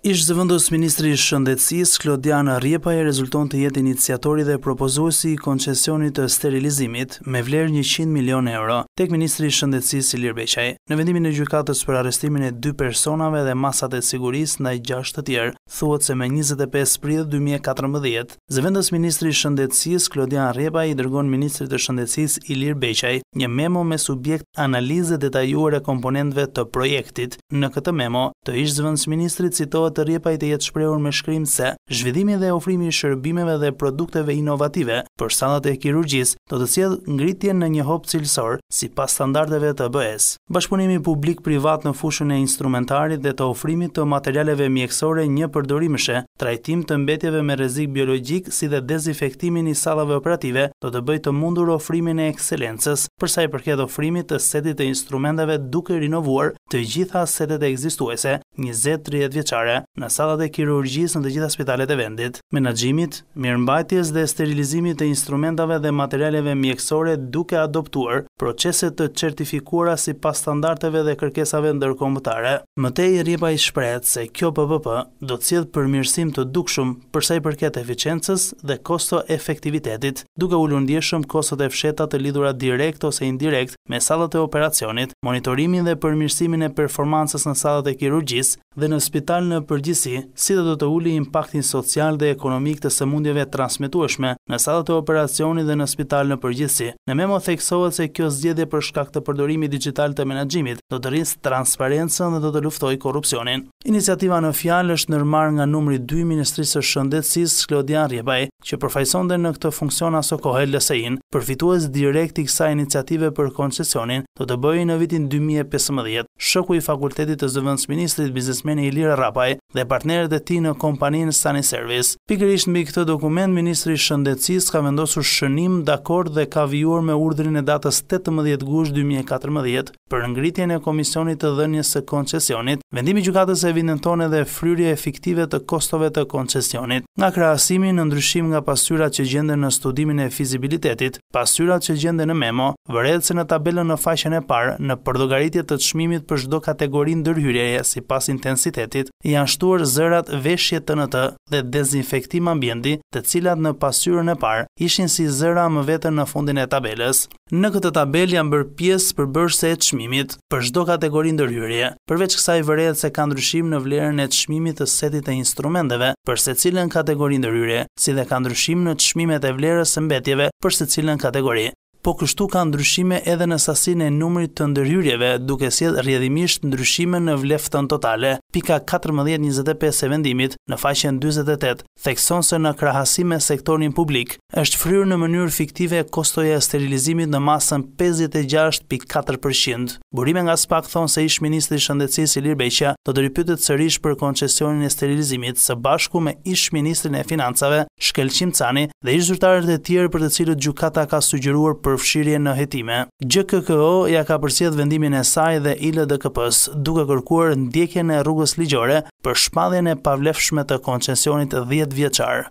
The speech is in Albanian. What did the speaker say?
Ishtë zëvëndus Ministri Shëndetsis, Klodiana Riepaj e rezulton të jetë iniciatori dhe propozuesi i koncesionit të sterilizimit me vlerë 100 milion euro, tek Ministri Shëndetsis i Lirë Beqaj. Në vendimin e gjykatës për arestimin e dy personave dhe masat e siguris në i gjashtë të tjerë, thuët se me 25 pridhë 2014, zëvëndus Ministri Shëndetsis, Klodian Riepaj i dërgon Ministri të Shëndetsis i Lirë Beqaj një memo me subjekt analizë detajuar e komponentve të projektit. Në këtë memo, të ishtë zëvëndus Ministri citohet Bëhet të rjepaj të jetë shprehur me shkrim se zhvidimi dhe ofrimi i shërbimeve dhe produkteve inovative për sallat e kirurgjisë do të sjellë ngritjen në një hop cilësor sipas standardeve të bëhes. Bashpunimi Bashkëpunimi publik-privat në fushën e instrumentarit dhe të ofrimit të materialeve mjekësore një përdorimëshe, trajtim të mbetjeve me rrezik biologjik si dhe dezinfektimin i sallave operative do të bëjë të mundur ofrimin e ekselencës për sa i përket ofrimit të setit të instrumenteve duke rinovuar të gjitha setet e ekzistuese 20-30 vjeçare në sallat e kirurgjisë në të gjitha spitalet e vendit. Menaxhimit, mirëmbajtjes dhe sterilizimit të instrumentave dhe materialeve mjekësore duke adoptuar procese të certifikuara sipas standardeve dhe kërkesave ndërkombëtare. Mtej Ripa i shpreh se kjo PPP do të sjellë përmirësim të dukshëm për sa i përket eficiencës dhe kosto-efektivitetit, duke ulur ndjeshëm kostot e fsheta të lidhura direkt ose indirekt me sallat e operacionit, monitorimin dhe përmirësimin e performancës në sallat e kirurgjisë dhe në spital në përgjisi, si dhe do të uli impaktin social dhe ekonomik të sëmundjeve transmitueshme në salat e operacioni dhe në spital në përgjisi. Në memo theksohet se kjo zgjedhje për shkak të përdorimi digital të menagjimit do të rinsë transparencën dhe do të luftoj korupcionin. Iniciativa në fjalë është nërmar nga numri 2 Ministrisë Shëndetsis Shklodian Rjebaj, që përfajson dhe në këtë funksion aso kohe lësein, përfitues direkt i kësa iniciative për koncesionin do të bëjë në vitin 2015 shëku i fakultetit të zëvëndës ministrit biznesmeni Ilira Rapaj dhe partnerët e ti në kompaninë Sunny Service. Pikërisht mbi këtë dokument, Ministri Shëndecis ka vendosur shënim dakord dhe ka vijuar me urdrin e datës 18 gush 2014 për ngritjen e Komisionit të dhenjës së koncesionit, vendimi gjukatës e vindën tone dhe fryrje efektive të kostove të koncesionit nga krahasimi në ndryshim nga pasyrat që gjenden në studimin e fizibilitetit, pasyrat që gjenden në memo, vërhet se në tabelën në faqen e parë, në përdogaritje të çmimit për çdo kategori ndërhyrjeje sipas intensitetit, janë shtuar zërat veshje të të dhe dezinfektim ambjendi të cilat në pasyrën e parë ishin si zëra më vetën në fundin e tabelës. Në këtë tabelë janë bërë pjesë përbërëse e çmimit për çdo kategori dërhyreje, përveç kësaj vërhet se ka ndryshim në vlerën e çmimit të setit të instrumenteve për secilën kategori ndërhyrje, si dhe ka ndryshim në çmimet e vlerës së mbetjeve për secilën kategori. Po kështu ka ndryshime edhe në sasinë e numrit të ndërhyrjeve, duke sjell rrjedhimisht ndryshime në vleftën totale. Pika 1425 e vendimit në faqen 48 thekson se në krahasim me sektorin publik është fryrë në mënyrë fiktive kostoja e sterilizimit në masën 56.4%. Burime nga SPAK thonë se ish ministri shëndecis Ilir Beqja do të rypytet sërish për koncesionin e sterilizimit së bashku me ish ministrin e financave Shkelqim Cani dhe ish zyrtarët e tjerë për të cilët gjukata ka sugjeruar përfshirje në hetime. GKKO ja ka përsjet vendimin e saj dhe ilë dhe këpës duke kërkuar ndjekjen e rrugës ligjore për shpadhjene e pavlefshme të koncesionit 10 vjeqarë.